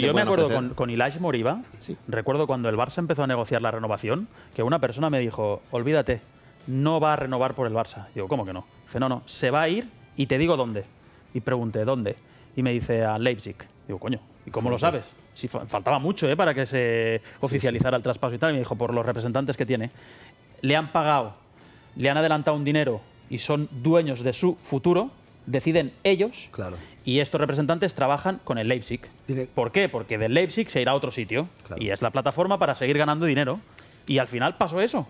yo me acuerdo con, con Ilash Moriba, recuerdo cuando el Barça empezó a negociar la renovación, que una persona me dijo, olvídate, no va a renovar por el Barça. Digo, ¿cómo que no? Dice, no, no, se va a ir y te digo dónde. Y pregunté, ¿dónde? Y me dice, a Leipzig. Digo, coño, ¿y cómo lo sabes? Si faltaba mucho ¿eh? para que se oficializara el traspaso y tal. Y me dijo, por los representantes que tiene. Le han pagado, le han adelantado un dinero y son dueños de su futuro deciden ellos claro. y estos representantes trabajan con el Leipzig. ¿Por qué? Porque del Leipzig se irá a otro sitio y es la plataforma para seguir ganando dinero. Y al final pasó eso.